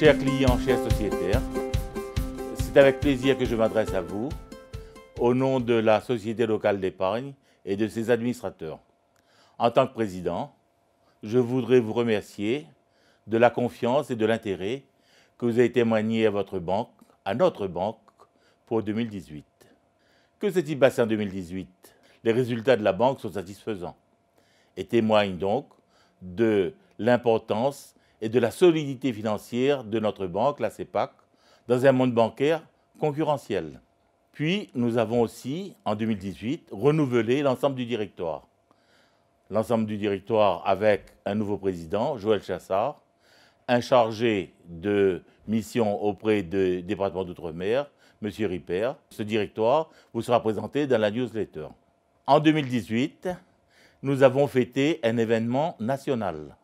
Chers clients, chers sociétaires, c'est avec plaisir que je m'adresse à vous au nom de la Société locale d'épargne et de ses administrateurs. En tant que président, je voudrais vous remercier de la confiance et de l'intérêt que vous avez témoigné à votre banque, à notre banque, pour 2018. Que s'est-il passé en 2018 Les résultats de la banque sont satisfaisants et témoignent donc de l'importance et de la solidité financière de notre banque, la CEPAC, dans un monde bancaire concurrentiel. Puis, nous avons aussi, en 2018, renouvelé l'ensemble du directoire. L'ensemble du directoire avec un nouveau président, Joël Chassard, un chargé de mission auprès du département d'outre-mer, M. Ripper. Ce directoire vous sera présenté dans la newsletter. En 2018, nous avons fêté un événement national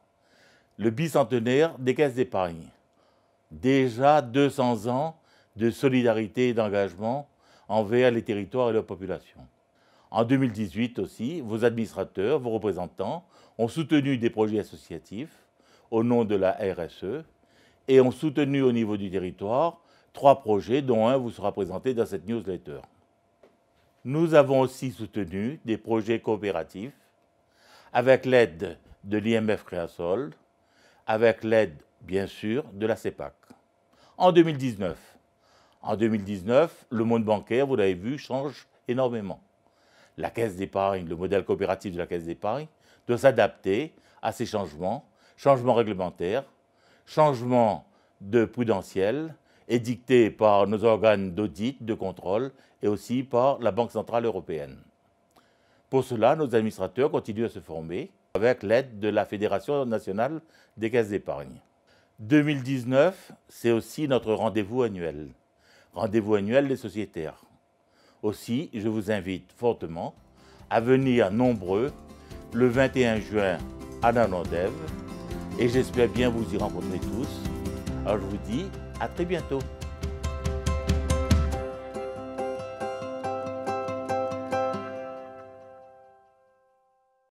le bicentenaire des caisses d'épargne. Déjà 200 ans de solidarité et d'engagement envers les territoires et leurs populations. En 2018 aussi, vos administrateurs, vos représentants ont soutenu des projets associatifs au nom de la RSE et ont soutenu au niveau du territoire trois projets dont un vous sera présenté dans cette newsletter. Nous avons aussi soutenu des projets coopératifs avec l'aide de l'IMF Créasol, avec l'aide, bien sûr, de la CEPAC. En 2019, en 2019, le monde bancaire, vous l'avez vu, change énormément. La caisse d'épargne, le modèle coopératif de la caisse d'épargne, doit s'adapter à ces changements, changements réglementaires, changements de prudentiel, édictés par nos organes d'audit, de contrôle et aussi par la Banque centrale européenne. Pour cela, nos administrateurs continuent à se former avec l'aide de la Fédération nationale des caisses d'épargne. 2019, c'est aussi notre rendez-vous annuel, rendez-vous annuel des sociétaires. Aussi, je vous invite fortement à venir nombreux le 21 juin à Nanondev et j'espère bien vous y rencontrer tous. Alors je vous dis à très bientôt.